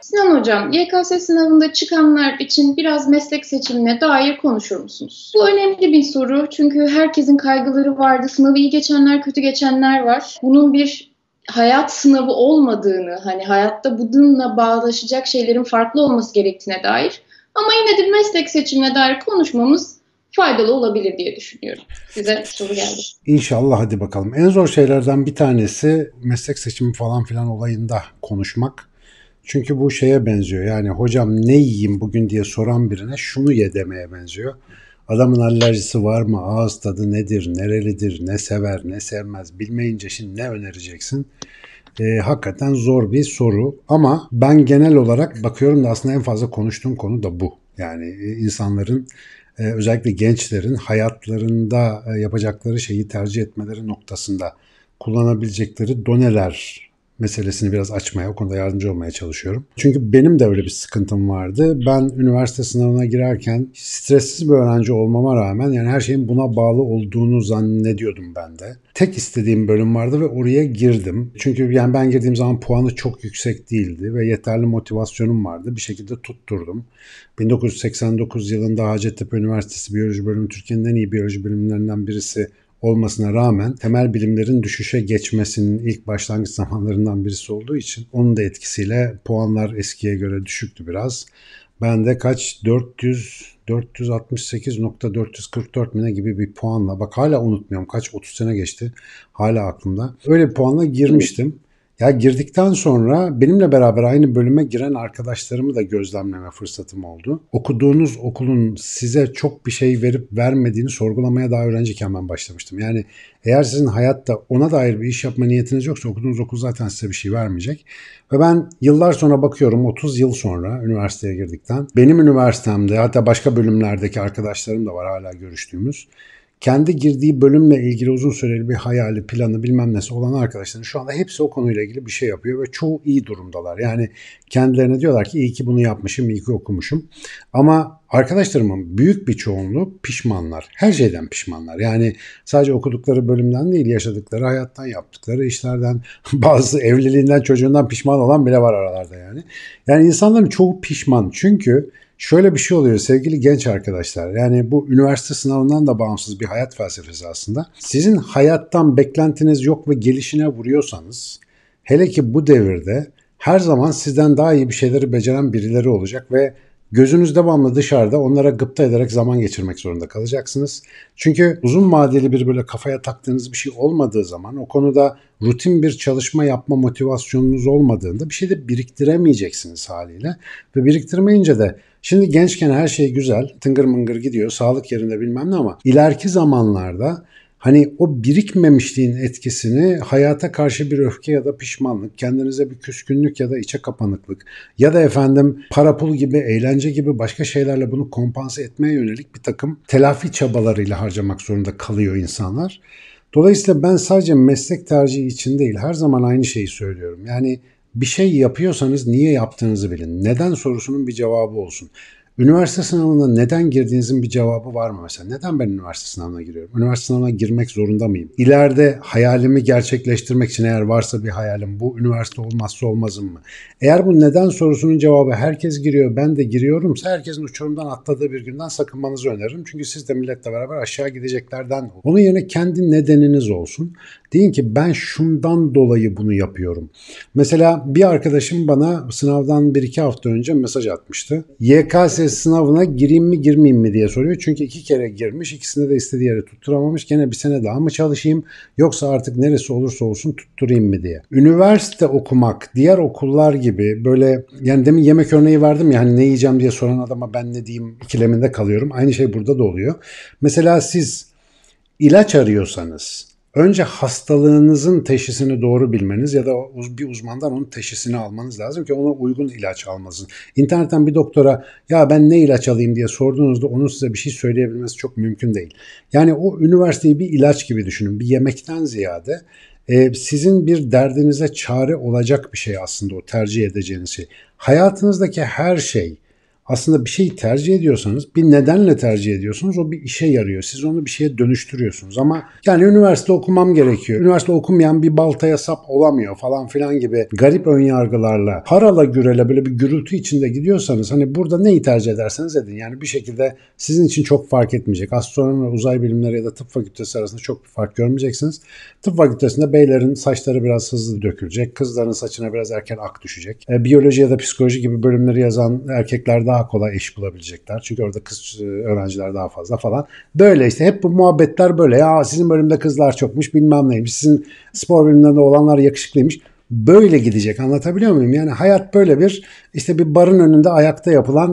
Sinan Hocam, YKS sınavında çıkanlar için biraz meslek seçimine dair konuşur musunuz? Bu önemli bir soru çünkü herkesin kaygıları vardı. Sınavı iyi geçenler, kötü geçenler var. Bunun bir hayat sınavı olmadığını, hani hayatta bununla bağdaşacak şeylerin farklı olması gerektiğine dair. Ama yine de meslek seçimine dair konuşmamız faydalı olabilir diye düşünüyorum. Size soru geldi. İnşallah hadi bakalım. En zor şeylerden bir tanesi meslek seçimi falan filan olayında konuşmak. Çünkü bu şeye benziyor. Yani hocam ne yiyeyim bugün diye soran birine şunu ye demeye benziyor. Adamın alerjisi var mı? Ağız tadı nedir? Nerelidir? Ne sever? Ne sevmez? Bilmeyince şimdi ne önereceksin? E, hakikaten zor bir soru ama ben genel olarak bakıyorum da aslında en fazla konuştuğum konu da bu. Yani e, insanların e, özellikle gençlerin hayatlarında e, yapacakları şeyi tercih etmeleri noktasında kullanabilecekleri doneler meselesini biraz açmaya, o konuda yardımcı olmaya çalışıyorum. Çünkü benim de öyle bir sıkıntım vardı. Ben üniversite sınavına girerken stressiz bir öğrenci olmama rağmen yani her şeyin buna bağlı olduğunu zannediyordum ben de. Tek istediğim bölüm vardı ve oraya girdim. Çünkü yani ben girdiğim zaman puanı çok yüksek değildi ve yeterli motivasyonum vardı. Bir şekilde tutturdum. 1989 yılında Hacettepe Üniversitesi Biyoloji Bölümü Türkiye'nin en iyi biyoloji bölümlerinden birisi olmasına rağmen temel bilimlerin düşüşe geçmesinin ilk başlangıç zamanlarından birisi olduğu için onun da etkisiyle puanlar eskiye göre düşüktü biraz. Ben de kaç 400 468.444 mine gibi bir puanla bak hala unutmuyorum kaç 30 sene geçti hala aklımda. Öyle bir puanla girmiştim. Ya girdikten sonra benimle beraber aynı bölüme giren arkadaşlarımı da gözlemleme fırsatım oldu. Okuduğunuz okulun size çok bir şey verip vermediğini sorgulamaya daha öğrenciyken ben başlamıştım. Yani eğer sizin hayatta ona dair bir iş yapma niyetiniz yoksa okuduğunuz okul zaten size bir şey vermeyecek. Ve ben yıllar sonra bakıyorum 30 yıl sonra üniversiteye girdikten benim üniversitemde hatta başka bölümlerdeki arkadaşlarım da var hala görüştüğümüz kendi girdiği bölümle ilgili uzun süreli bir hayali, planı bilmem nesi olan arkadaşların şu anda hepsi o konuyla ilgili bir şey yapıyor ve çoğu iyi durumdalar. Yani kendilerine diyorlar ki iyi ki bunu yapmışım, iyi ki okumuşum. Ama arkadaşlarımın büyük bir çoğunluğu pişmanlar. Her şeyden pişmanlar. Yani sadece okudukları bölümden değil, yaşadıkları hayattan, yaptıkları işlerden, bazı evliliğinden, çocuğundan pişman olan bile var aralarda yani. Yani insanların çoğu pişman. Çünkü Şöyle bir şey oluyor sevgili genç arkadaşlar. Yani bu üniversite sınavından da bağımsız bir hayat felsefesi aslında. Sizin hayattan beklentiniz yok ve gelişine vuruyorsanız hele ki bu devirde her zaman sizden daha iyi bir şeyleri beceren birileri olacak ve Gözünüz devamlı dışarıda onlara gıpta ederek zaman geçirmek zorunda kalacaksınız. Çünkü uzun vadeli bir böyle kafaya taktığınız bir şey olmadığı zaman o konuda rutin bir çalışma yapma motivasyonunuz olmadığında bir şey de biriktiremeyeceksiniz haliyle. Ve biriktirmeyince de şimdi gençken her şey güzel tıngır mıngır gidiyor sağlık yerinde bilmem ne ama ileriki zamanlarda Hani o birikmemişliğin etkisini hayata karşı bir öfke ya da pişmanlık, kendinize bir küskünlük ya da içe kapanıklık ya da efendim para pul gibi, eğlence gibi başka şeylerle bunu kompanse etmeye yönelik bir takım telafi çabalarıyla harcamak zorunda kalıyor insanlar. Dolayısıyla ben sadece meslek tercihi için değil her zaman aynı şeyi söylüyorum. Yani bir şey yapıyorsanız niye yaptığınızı bilin. Neden sorusunun bir cevabı olsun. Üniversite sınavına neden girdiğinizin bir cevabı var mı mesela? Neden ben üniversite sınavına giriyorum? Üniversite sınavına girmek zorunda mıyım? İleride hayalimi gerçekleştirmek için eğer varsa bir hayalim bu üniversite olmazsa olmazım mı? Eğer bu neden sorusunun cevabı herkes giriyor ben de giriyorumsa herkesin uçurumdan atladığı bir günden sakınmanızı öneririm. Çünkü siz de milletle beraber aşağı gideceklerden. Onun yerine kendi nedeniniz olsun. Deyin ki ben şundan dolayı bunu yapıyorum. Mesela bir arkadaşım bana sınavdan bir iki hafta önce mesaj atmıştı. YKS sınavına gireyim mi girmeyeyim mi diye soruyor. Çünkü iki kere girmiş ikisini de istediği yere tutturamamış. Gene bir sene daha mı çalışayım yoksa artık neresi olursa olsun tutturayım mı diye. Üniversite okumak diğer okullar gibi böyle yani demin yemek örneği verdim ya hani ne yiyeceğim diye soran adama ben ne diyeyim ikileminde kalıyorum. Aynı şey burada da oluyor. Mesela siz ilaç arıyorsanız önce hastalığınızın teşhisini doğru bilmeniz ya da bir uzmandan onun teşhisini almanız lazım ki ona uygun ilaç almalısınız. İnternetten bir doktora ya ben ne ilaç alayım diye sorduğunuzda onun size bir şey söyleyebilmesi çok mümkün değil. Yani o üniversiteyi bir ilaç gibi düşünün. Bir yemekten ziyade e, sizin bir derdinize çare olacak bir şey aslında o tercih edeceğiniz şey. Hayatınızdaki her şey aslında bir şeyi tercih ediyorsanız bir nedenle tercih ediyorsunuz. O bir işe yarıyor. Siz onu bir şeye dönüştürüyorsunuz. Ama yani üniversite okumam gerekiyor. Üniversite okumayan bir baltaya sap olamıyor falan filan gibi garip önyargılarla, harala gürele böyle bir gürültü içinde gidiyorsanız hani burada neyi tercih ederseniz edin. Yani bir şekilde sizin için çok fark etmeyecek. Astronomi ve uzay bilimleri ya da tıp fakültesi arasında çok bir fark görmeyeceksiniz. Tıp fakültesinde beylerin saçları biraz hızlı dökülecek. Kızların saçına biraz erken ak düşecek. E, biyoloji ya da psikoloji gibi bölümleri yazan erkekler daha daha kolay eş bulabilecekler. Çünkü orada kız e, öğrenciler daha fazla falan. Böyle işte hep bu muhabbetler böyle. Ya sizin bölümde kızlar çokmuş bilmem neymiş. Sizin spor bölümlerinde olanlar yakışıklıymış. Böyle gidecek anlatabiliyor muyum? Yani hayat böyle bir işte bir barın önünde ayakta yapılan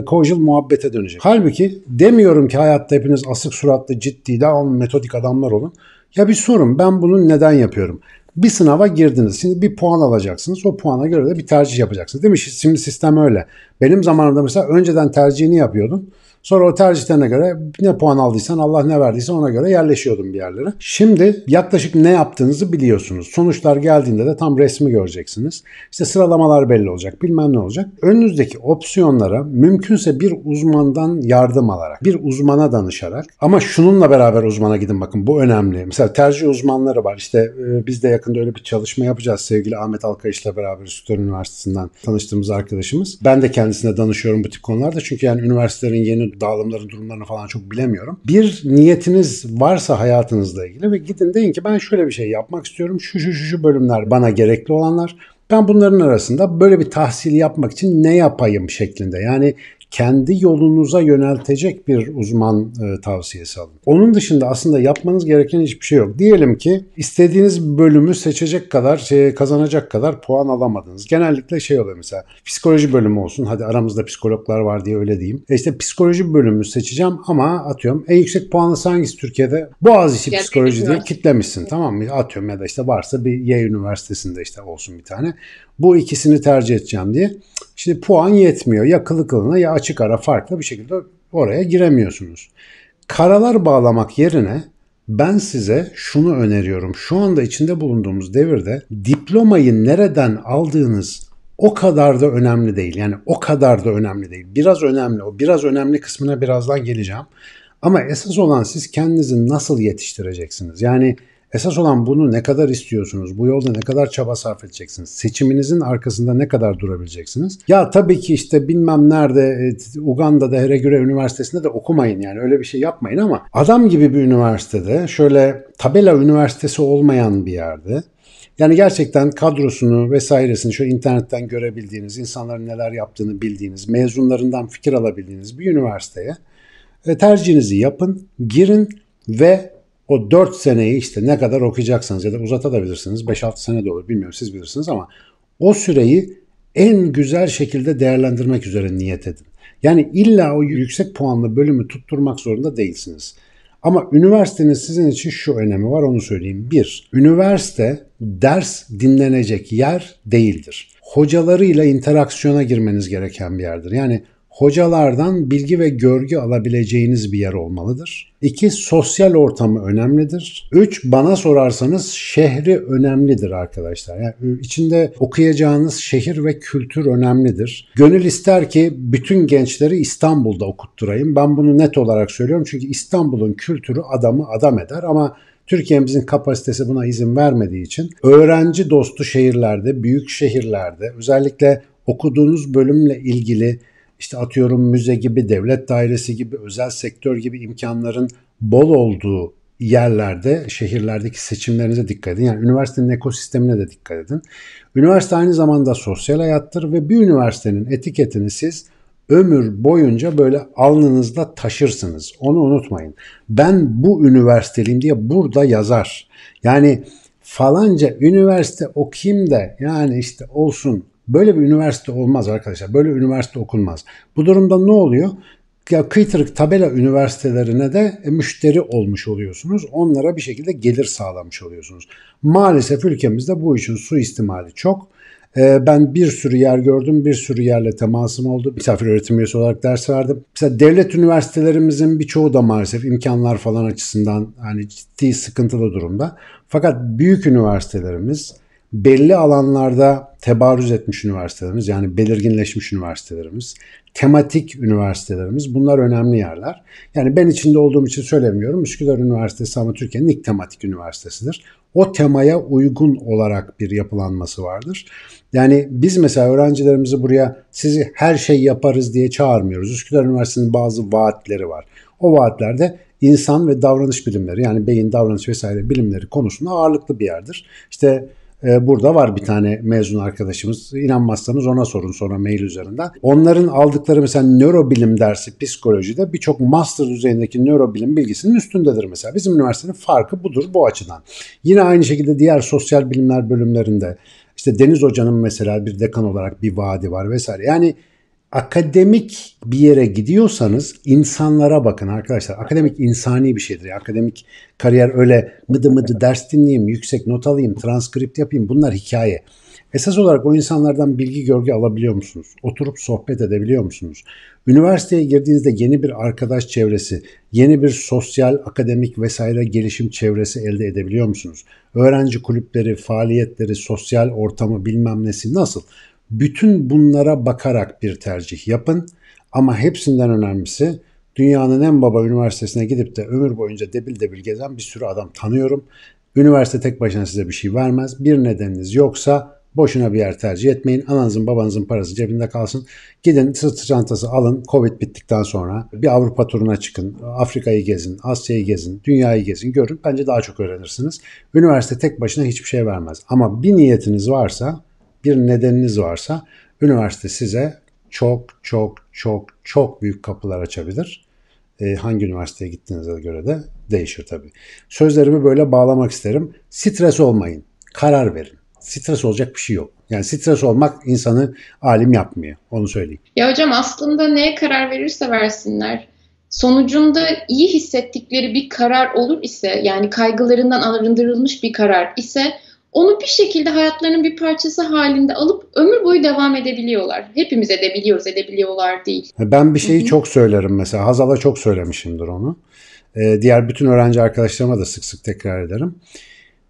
e, kojul muhabbete dönecek. Halbuki demiyorum ki hayatta hepiniz asık suratlı ciddi de metodik adamlar olun. Ya bir sorun ben bunu neden yapıyorum? bir sınava girdiniz. Şimdi bir puan alacaksınız. O puana göre de bir tercih yapacaksınız. Değil mi? Şimdi sistem öyle. Benim zamanımda mesela önceden tercihini yapıyordun. Sonra o tercihlerine göre ne puan aldıysan Allah ne verdiyse ona göre yerleşiyordum bir yerlere. Şimdi yaklaşık ne yaptığınızı biliyorsunuz. Sonuçlar geldiğinde de tam resmi göreceksiniz. İşte sıralamalar belli olacak bilmem ne olacak. Önünüzdeki opsiyonlara mümkünse bir uzmandan yardım alarak, bir uzmana danışarak ama şununla beraber uzmana gidin bakın bu önemli. Mesela tercih uzmanları var. İşte e, biz de yakında öyle bir çalışma yapacağız sevgili Ahmet ile beraber Üstad Üniversitesi'nden tanıştığımız arkadaşımız. Ben de kendisine danışıyorum bu tip konularda çünkü yani üniversitelerin yeni onların dağılımların durumlarını falan çok bilemiyorum. Bir niyetiniz varsa hayatınızla ilgili ve gidin deyin ki ben şöyle bir şey yapmak istiyorum. şu şu, şu bölümler bana gerekli olanlar. Ben bunların arasında böyle bir tahsil yapmak için ne yapayım şeklinde yani kendi yolunuza yöneltecek bir uzman e, tavsiyesi alın. Onun dışında aslında yapmanız gereken hiçbir şey yok. Diyelim ki istediğiniz bölümü seçecek kadar, şey, kazanacak kadar puan alamadınız. Genellikle şey oluyor mesela psikoloji bölümü olsun. Hadi aramızda psikologlar var diye öyle diyeyim. E işte psikoloji bölümü seçeceğim ama atıyorum en yüksek puanlı hangisi Türkiye'de? Boğaziçi Psikoloji diye kitlemişsin tamam mı? Atıyorum ya da işte varsa bir Y Üniversitesi'nde işte olsun bir tane. Bu ikisini tercih edeceğim diye. Şimdi puan yetmiyor. Ya kılı kılına ya açık ara farklı bir şekilde oraya giremiyorsunuz. Karalar bağlamak yerine ben size şunu öneriyorum. Şu anda içinde bulunduğumuz devirde diplomayı nereden aldığınız o kadar da önemli değil. Yani o kadar da önemli değil. Biraz önemli. O biraz önemli kısmına birazdan geleceğim. Ama esas olan siz kendinizi nasıl yetiştireceksiniz? Yani Esas olan bunu ne kadar istiyorsunuz? Bu yolda ne kadar çaba sarf edeceksiniz? Seçiminizin arkasında ne kadar durabileceksiniz? Ya tabii ki işte bilmem nerede e, Uganda'da Heregüre Üniversitesi'nde de okumayın yani öyle bir şey yapmayın ama adam gibi bir üniversitede şöyle tabela üniversitesi olmayan bir yerde yani gerçekten kadrosunu vesairesini şu internetten görebildiğiniz, insanların neler yaptığını bildiğiniz, mezunlarından fikir alabildiğiniz bir üniversiteye e, tercihinizi yapın, girin ve o 4 seneyi işte ne kadar okuyacaksanız ya da uzatabilirsiniz. 5-6 sene de olur bilmiyorum siz bilirsiniz ama o süreyi en güzel şekilde değerlendirmek üzere niyet edin. Yani illa o yüksek puanlı bölümü tutturmak zorunda değilsiniz. Ama üniversitenin sizin için şu önemi var onu söyleyeyim. Bir, üniversite ders dinlenecek yer değildir. Hocalarıyla interaksiyona girmeniz gereken bir yerdir. Yani hocalardan bilgi ve görgü alabileceğiniz bir yer olmalıdır. 2. Sosyal ortamı önemlidir. 3. Bana sorarsanız şehri önemlidir arkadaşlar. Yani ıı, içinde okuyacağınız şehir ve kültür önemlidir. Gönül ister ki bütün gençleri İstanbul'da okutturayım. Ben bunu net olarak söylüyorum çünkü İstanbul'un kültürü adamı adam eder ama Türkiye'mizin kapasitesi buna izin vermediği için öğrenci dostu şehirlerde, büyük şehirlerde özellikle okuduğunuz bölümle ilgili işte atıyorum müze gibi, devlet dairesi gibi, özel sektör gibi imkanların bol olduğu yerlerde, şehirlerdeki seçimlerinize dikkat edin. Yani üniversitenin ekosistemine de dikkat edin. Üniversite aynı zamanda sosyal hayattır ve bir üniversitenin etiketini siz ömür boyunca böyle alnınızda taşırsınız. Onu unutmayın. Ben bu üniversiteliyim diye burada yazar. Yani falanca üniversite okuyayım da yani işte olsun Böyle bir üniversite olmaz arkadaşlar. Böyle üniversite okunmaz. Bu durumda ne oluyor? ya kıytırık tabela üniversitelerine de e, müşteri olmuş oluyorsunuz. Onlara bir şekilde gelir sağlamış oluyorsunuz. Maalesef ülkemizde bu işin suistimali çok. E, ben bir sürü yer gördüm, bir sürü yerle temasım oldu. Misafir öğretim üyesi olarak ders verdim. Mesela devlet üniversitelerimizin birçoğu da maalesef imkanlar falan açısından hani ciddi sıkıntılı durumda. Fakat büyük üniversitelerimiz, belli alanlarda tebarüz etmiş üniversitelerimiz yani belirginleşmiş üniversitelerimiz, tematik üniversitelerimiz bunlar önemli yerler. Yani ben içinde olduğum için söylemiyorum. Üsküdar Üniversitesi ama Türkiye'nin ilk tematik üniversitesidir. O temaya uygun olarak bir yapılanması vardır. Yani biz mesela öğrencilerimizi buraya sizi her şey yaparız diye çağırmıyoruz. Üsküdar Üniversitesi'nin bazı vaatleri var. O vaatlerde insan ve davranış bilimleri yani beyin davranış vesaire bilimleri konusunda ağırlıklı bir yerdir. İşte e, burada var bir tane mezun arkadaşımız. İnanmazsanız ona sorun sonra mail üzerinden. Onların aldıkları mesela nörobilim dersi psikolojide birçok master düzeyindeki nörobilim bilgisinin üstündedir mesela. Bizim üniversitenin farkı budur bu açıdan. Yine aynı şekilde diğer sosyal bilimler bölümlerinde işte Deniz Hoca'nın mesela bir dekan olarak bir vaadi var vesaire. Yani akademik bir yere gidiyorsanız insanlara bakın arkadaşlar. Akademik insani bir şeydir. Akademik kariyer öyle mıdı mıdı ders dinleyeyim, yüksek not alayım, transkript yapayım bunlar hikaye. Esas olarak o insanlardan bilgi görgü alabiliyor musunuz? Oturup sohbet edebiliyor musunuz? Üniversiteye girdiğinizde yeni bir arkadaş çevresi, yeni bir sosyal, akademik vesaire gelişim çevresi elde edebiliyor musunuz? Öğrenci kulüpleri, faaliyetleri, sosyal ortamı bilmem nesi nasıl? Bütün bunlara bakarak bir tercih yapın ama hepsinden önemlisi dünyanın en baba üniversitesine gidip de ömür boyunca debil debil gezen bir sürü adam tanıyorum. Üniversite tek başına size bir şey vermez. Bir nedeniniz yoksa boşuna bir yer tercih etmeyin. Ananızın babanızın parası cebinde kalsın. Gidin sırt çantası alın. Covid bittikten sonra bir Avrupa turuna çıkın. Afrika'yı gezin, Asya'yı gezin, dünyayı gezin, görün. Bence daha çok öğrenirsiniz. Üniversite tek başına hiçbir şey vermez. Ama bir niyetiniz varsa bir nedeniniz varsa üniversite size çok çok çok çok büyük kapılar açabilir. E, hangi üniversiteye gittiğinize göre de değişir tabii. Sözlerimi böyle bağlamak isterim. Stres olmayın. Karar verin. Stres olacak bir şey yok. Yani stres olmak insanı alim yapmıyor. Onu söyleyeyim. Ya hocam aslında neye karar verirse versinler sonucunda iyi hissettikleri bir karar olur ise yani kaygılarından arındırılmış bir karar ise onu bir şekilde hayatlarının bir parçası halinde alıp ömür boyu devam edebiliyorlar. Hepimiz edebiliyoruz, edebiliyorlar değil. Ben bir şeyi çok söylerim mesela. Hazal'a çok söylemişimdir onu. Ee, diğer bütün öğrenci arkadaşlarıma da sık sık tekrar ederim.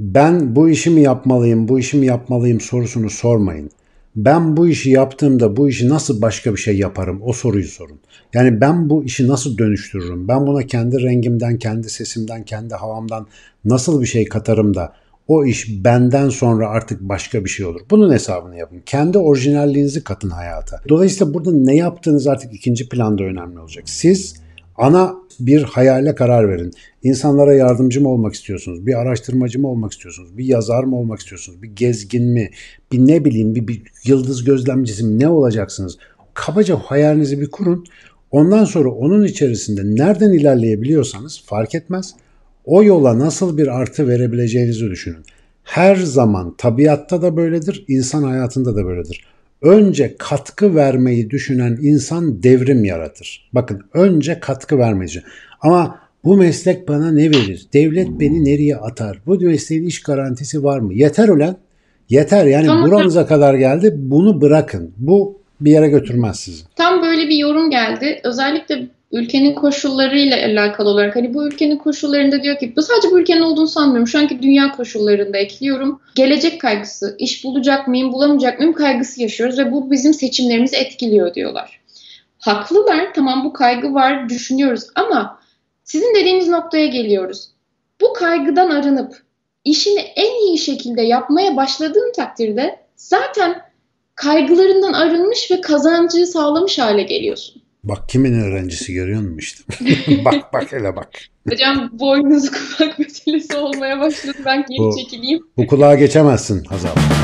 Ben bu işimi yapmalıyım, bu işimi yapmalıyım sorusunu sormayın. Ben bu işi yaptığımda bu işi nasıl başka bir şey yaparım o soruyu sorun. Yani ben bu işi nasıl dönüştürürüm? Ben buna kendi rengimden, kendi sesimden, kendi havamdan nasıl bir şey katarım da o iş benden sonra artık başka bir şey olur. Bunun hesabını yapın. Kendi orijinalliğinizi katın hayata. Dolayısıyla burada ne yaptığınız artık ikinci planda önemli olacak. Siz ana bir hayale karar verin. İnsanlara yardımcı mı olmak istiyorsunuz? Bir araştırmacı mı olmak istiyorsunuz? Bir yazar mı olmak istiyorsunuz? Bir gezgin mi? Bir ne bileyim bir, bir yıldız gözlemcisi mi? Ne olacaksınız? Kabaca hayalinizi bir kurun. Ondan sonra onun içerisinde nereden ilerleyebiliyorsanız fark etmez o yola nasıl bir artı verebileceğinizi düşünün. Her zaman tabiatta da böyledir, insan hayatında da böyledir. Önce katkı vermeyi düşünen insan devrim yaratır. Bakın önce katkı vermeyici. Ama bu meslek bana ne verir? Devlet beni nereye atar? Bu mesleğin iş garantisi var mı? Yeter ulan. Yeter yani tamam, buramıza kadar geldi. Bunu bırakın. Bu bir yere götürmez sizi. Tam böyle bir yorum geldi. Özellikle ülkenin koşullarıyla alakalı olarak hani bu ülkenin koşullarında diyor ki bu sadece bu ülkenin olduğunu sanmıyorum. Şu anki dünya koşullarında ekliyorum. Gelecek kaygısı, iş bulacak mıyım, bulamayacak mıyım kaygısı yaşıyoruz ve bu bizim seçimlerimizi etkiliyor diyorlar. Haklılar. Tamam bu kaygı var, düşünüyoruz ama sizin dediğiniz noktaya geliyoruz. Bu kaygıdan arınıp işini en iyi şekilde yapmaya başladığın takdirde zaten kaygılarından arınmış ve kazancı sağlamış hale geliyorsun. Bak kimin öğrencisi görüyor musun işte? bak bak hele bak. Hocam boynuz kulak meselesi olmaya başladı. Ben geri bu, çekileyim. Bu kulağa geçemezsin Hazal.